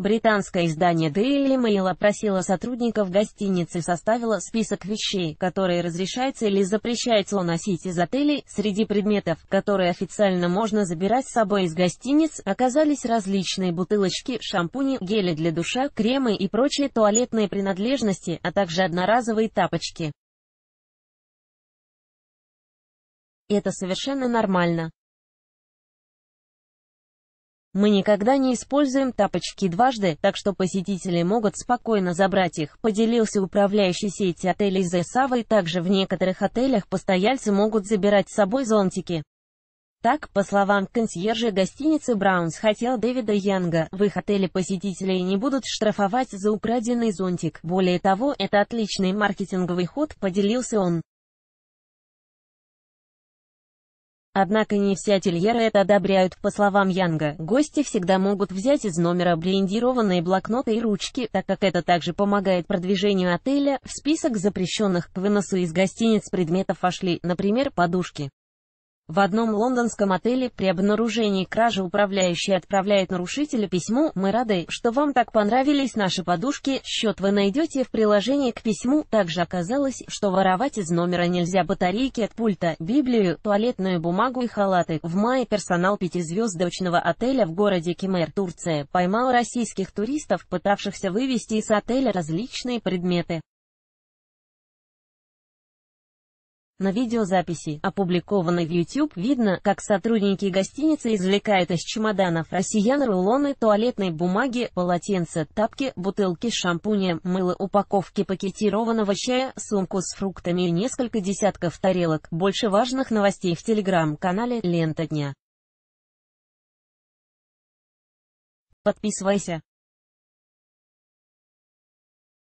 Британское издание Daily Mail опросило сотрудников гостиницы и составило список вещей, которые разрешается или запрещается уносить из отелей. Среди предметов, которые официально можно забирать с собой из гостиниц, оказались различные бутылочки, шампуни, гели для душа, кремы и прочие туалетные принадлежности, а также одноразовые тапочки. Это совершенно нормально. Мы никогда не используем тапочки дважды, так что посетители могут спокойно забрать их, поделился управляющий сети отелей Зесавой. Также в некоторых отелях постояльцы могут забирать с собой зонтики. Так, по словам консьержа гостиницы «Браунс» хотел Дэвида Янга, в их отеле посетителей не будут штрафовать за украденный зонтик. Более того, это отличный маркетинговый ход, поделился он. Однако не все ательеры это одобряют. По словам Янга, гости всегда могут взять из номера брендированные блокноты и ручки, так как это также помогает продвижению отеля. В список запрещенных к выносу из гостиниц предметов вошли, например, подушки. В одном лондонском отеле при обнаружении кражи управляющий отправляет нарушителю письмо «Мы рады, что вам так понравились наши подушки». Счет вы найдете в приложении к письму. Также оказалось, что воровать из номера нельзя батарейки от пульта, Библию, туалетную бумагу и халаты. В мае персонал пятизвездочного отеля в городе Кемер, Турция, поймал российских туристов, пытавшихся вывести из отеля различные предметы. На видеозаписи, опубликованной в YouTube, видно, как сотрудники гостиницы извлекают из чемоданов россиян рулоны туалетной бумаги, полотенца, тапки, бутылки с шампунем, мыло, упаковки пакетированного чая, сумку с фруктами и несколько десятков тарелок. Больше важных новостей в телеграм-канале «Лента дня». Подписывайся.